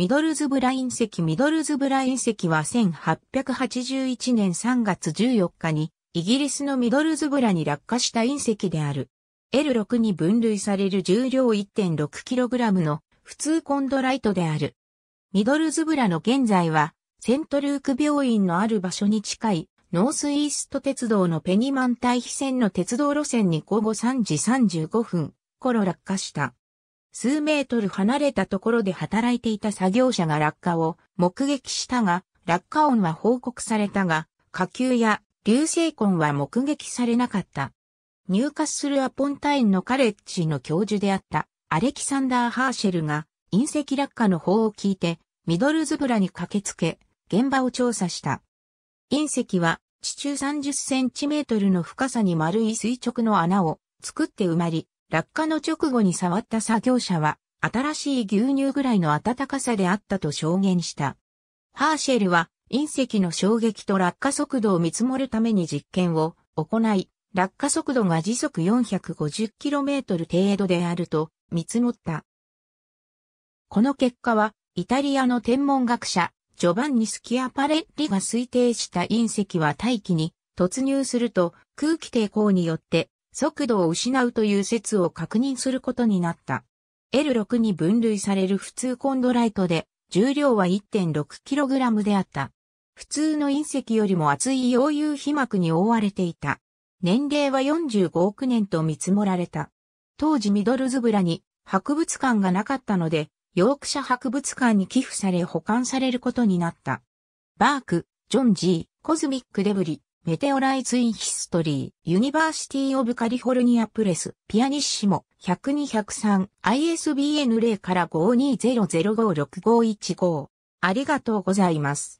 ミドルズブライン石ミドルズブライン石は1881年3月14日にイギリスのミドルズブラに落下した隕石である。L6 に分類される重量 1.6kg の普通コンドライトである。ミドルズブラの現在はセントルーク病院のある場所に近いノースイースト鉄道のペニマン対比線の鉄道路線に午後3時35分頃落下した。数メートル離れたところで働いていた作業者が落下を目撃したが、落下音は報告されたが、火球や流星痕は目撃されなかった。ニューカッスル・アポンタインのカレッジの教授であったアレキサンダー・ハーシェルが隕石落下の方を聞いてミドルズブラに駆けつけ現場を調査した。隕石は地中30センチメートルの深さに丸い垂直の穴を作って埋まり、落下の直後に触った作業者は、新しい牛乳ぐらいの暖かさであったと証言した。ハーシェルは、隕石の衝撃と落下速度を見積もるために実験を行い、落下速度が時速 450km 程度であると見積もった。この結果は、イタリアの天文学者、ジョバンニ・スキアパレッリが推定した隕石は大気に突入すると空気抵抗によって速度を失うという説を確認することになった。L6 に分類される普通コンドライトで、重量は 1.6kg であった。普通の隕石よりも厚い溶融被膜に覆われていた。年齢は45億年と見積もられた。当時ミドルズブラに博物館がなかったので、ヨークシャ博物館に寄付され保管されることになった。バーク、ジョン・ G、コズミック・デブリ、メテオライツ・イン・ヒストリー、ユニバーシティ・オブ・カリフォルニア・プレス、ピアニッシモ、1 0 2 0 3 ISBN 0から5200565515。ありがとうございます。